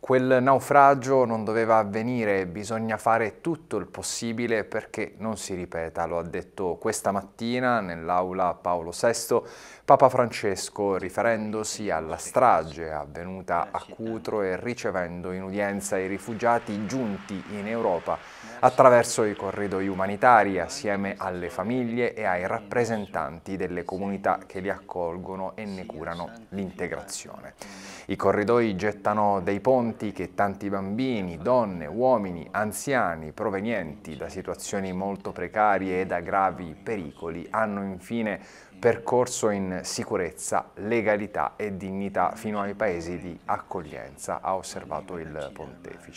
Quel naufragio non doveva avvenire, bisogna fare tutto il possibile perché non si ripeta, lo ha detto questa mattina nell'aula Paolo VI Papa Francesco riferendosi alla strage avvenuta a Cutro e ricevendo in udienza i rifugiati giunti in Europa attraverso i corridoi umanitari assieme alle famiglie e ai rappresentanti delle comunità che li accolgono e ne curano l'integrazione. I corridoi gettano dei ponti che tanti bambini, donne, uomini, anziani provenienti da situazioni molto precarie e da gravi pericoli hanno infine percorso in sicurezza, legalità e dignità fino ai paesi di accoglienza, ha osservato il pontefice.